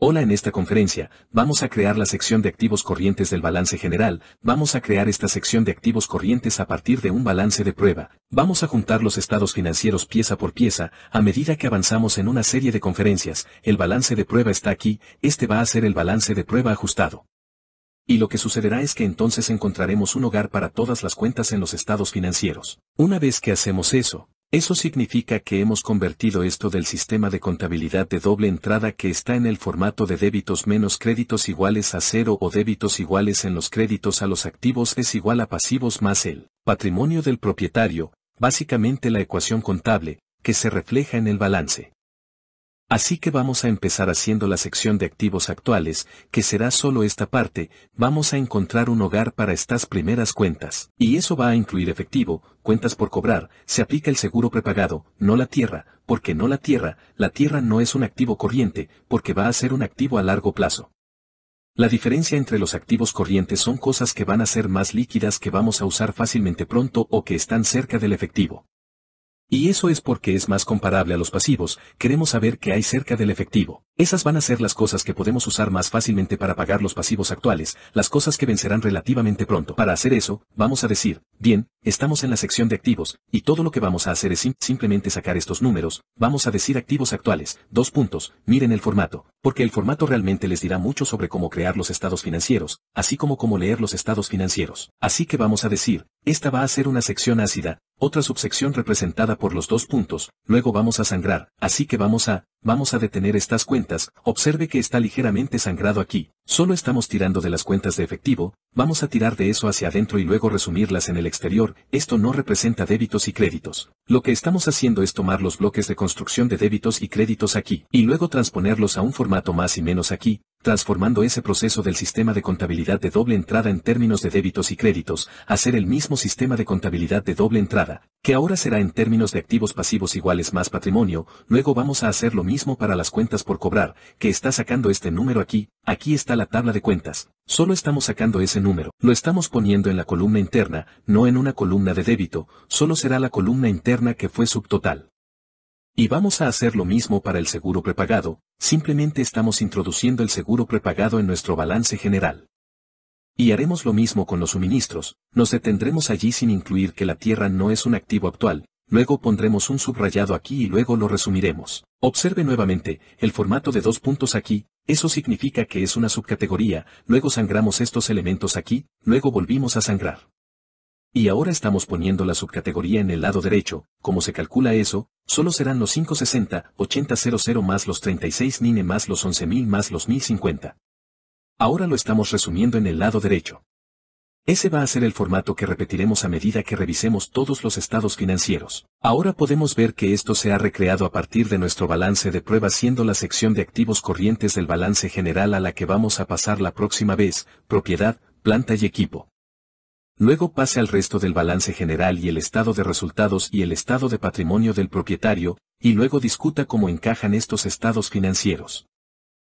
Hola en esta conferencia, vamos a crear la sección de activos corrientes del balance general, vamos a crear esta sección de activos corrientes a partir de un balance de prueba, vamos a juntar los estados financieros pieza por pieza, a medida que avanzamos en una serie de conferencias, el balance de prueba está aquí, este va a ser el balance de prueba ajustado. Y lo que sucederá es que entonces encontraremos un hogar para todas las cuentas en los estados financieros. Una vez que hacemos eso, eso significa que hemos convertido esto del sistema de contabilidad de doble entrada que está en el formato de débitos menos créditos iguales a cero o débitos iguales en los créditos a los activos es igual a pasivos más el patrimonio del propietario, básicamente la ecuación contable, que se refleja en el balance. Así que vamos a empezar haciendo la sección de activos actuales, que será solo esta parte, vamos a encontrar un hogar para estas primeras cuentas. Y eso va a incluir efectivo, cuentas por cobrar, se aplica el seguro prepagado, no la tierra, porque no la tierra, la tierra no es un activo corriente, porque va a ser un activo a largo plazo. La diferencia entre los activos corrientes son cosas que van a ser más líquidas que vamos a usar fácilmente pronto o que están cerca del efectivo. Y eso es porque es más comparable a los pasivos, queremos saber qué hay cerca del efectivo. Esas van a ser las cosas que podemos usar más fácilmente para pagar los pasivos actuales, las cosas que vencerán relativamente pronto. Para hacer eso, vamos a decir, bien, estamos en la sección de activos, y todo lo que vamos a hacer es simplemente sacar estos números, vamos a decir activos actuales, dos puntos, miren el formato, porque el formato realmente les dirá mucho sobre cómo crear los estados financieros, así como cómo leer los estados financieros. Así que vamos a decir, esta va a ser una sección ácida, otra subsección representada por los dos puntos, luego vamos a sangrar, así que vamos a, vamos a detener estas cuentas observe que está ligeramente sangrado aquí, solo estamos tirando de las cuentas de efectivo, vamos a tirar de eso hacia adentro y luego resumirlas en el exterior, esto no representa débitos y créditos. Lo que estamos haciendo es tomar los bloques de construcción de débitos y créditos aquí, y luego transponerlos a un formato más y menos aquí, transformando ese proceso del sistema de contabilidad de doble entrada en términos de débitos y créditos, a el mismo sistema de contabilidad de doble entrada, que ahora será en términos de activos pasivos iguales más patrimonio, luego vamos a hacer lo mismo para las cuentas por cobrar, que está sacando este número aquí, aquí está la tabla de cuentas, solo estamos sacando ese número, lo estamos poniendo en la columna interna, no en una columna de débito, solo será la columna interna que fue subtotal. Y vamos a hacer lo mismo para el seguro prepagado, Simplemente estamos introduciendo el seguro prepagado en nuestro balance general. Y haremos lo mismo con los suministros, nos detendremos allí sin incluir que la tierra no es un activo actual, luego pondremos un subrayado aquí y luego lo resumiremos. Observe nuevamente, el formato de dos puntos aquí, eso significa que es una subcategoría, luego sangramos estos elementos aquí, luego volvimos a sangrar. Y ahora estamos poniendo la subcategoría en el lado derecho, como se calcula eso, solo serán los 560, 8000 más los 36 nine más los 11000 más los 1050. Ahora lo estamos resumiendo en el lado derecho. Ese va a ser el formato que repetiremos a medida que revisemos todos los estados financieros. Ahora podemos ver que esto se ha recreado a partir de nuestro balance de prueba siendo la sección de activos corrientes del balance general a la que vamos a pasar la próxima vez, propiedad, planta y equipo. Luego pase al resto del balance general y el estado de resultados y el estado de patrimonio del propietario, y luego discuta cómo encajan estos estados financieros.